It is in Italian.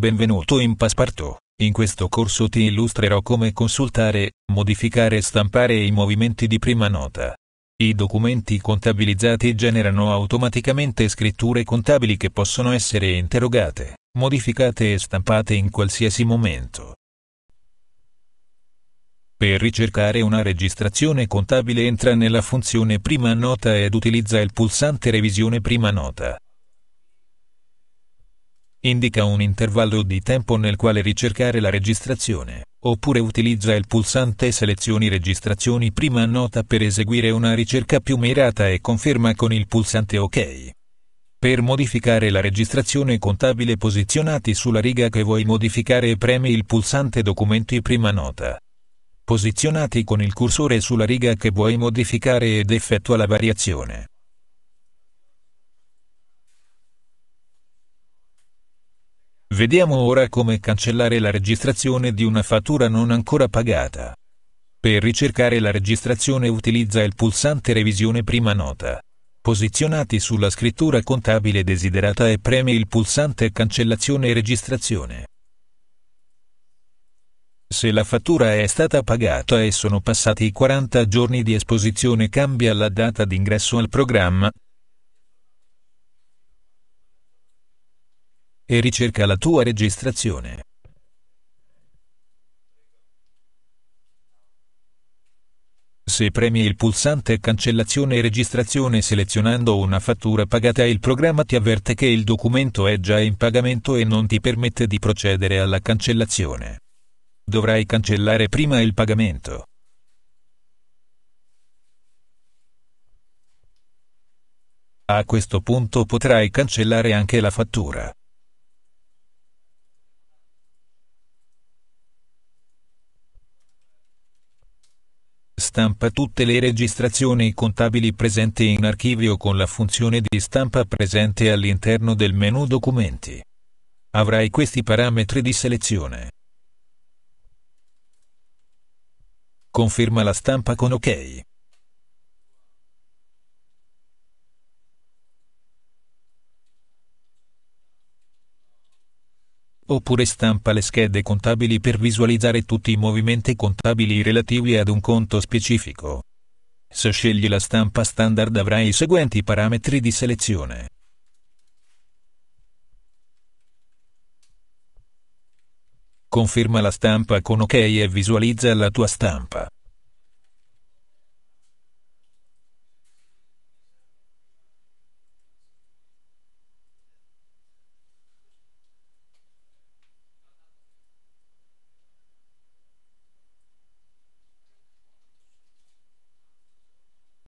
Benvenuto in Passepartout. In questo corso ti illustrerò come consultare, modificare e stampare i movimenti di prima nota. I documenti contabilizzati generano automaticamente scritture contabili che possono essere interrogate, modificate e stampate in qualsiasi momento. Per ricercare una registrazione contabile entra nella funzione prima nota ed utilizza il pulsante revisione prima nota indica un intervallo di tempo nel quale ricercare la registrazione, oppure utilizza il pulsante Selezioni registrazioni prima nota per eseguire una ricerca più mirata e conferma con il pulsante OK. Per modificare la registrazione contabile posizionati sulla riga che vuoi modificare premi il pulsante Documenti prima nota. Posizionati con il cursore sulla riga che vuoi modificare ed effettua la variazione. Vediamo ora come cancellare la registrazione di una fattura non ancora pagata. Per ricercare la registrazione utilizza il pulsante Revisione prima nota. Posizionati sulla scrittura contabile desiderata e premi il pulsante Cancellazione registrazione. Se la fattura è stata pagata e sono passati i 40 giorni di esposizione cambia la data d'ingresso al programma, e ricerca la tua registrazione. Se premi il pulsante cancellazione e registrazione selezionando una fattura pagata il programma ti avverte che il documento è già in pagamento e non ti permette di procedere alla cancellazione. Dovrai cancellare prima il pagamento. A questo punto potrai cancellare anche la fattura. stampa tutte le registrazioni contabili presenti in archivio con la funzione di stampa presente all'interno del menu documenti. Avrai questi parametri di selezione. Conferma la stampa con OK. oppure stampa le schede contabili per visualizzare tutti i movimenti contabili relativi ad un conto specifico. Se scegli la stampa standard avrai i seguenti parametri di selezione. Conferma la stampa con OK e visualizza la tua stampa.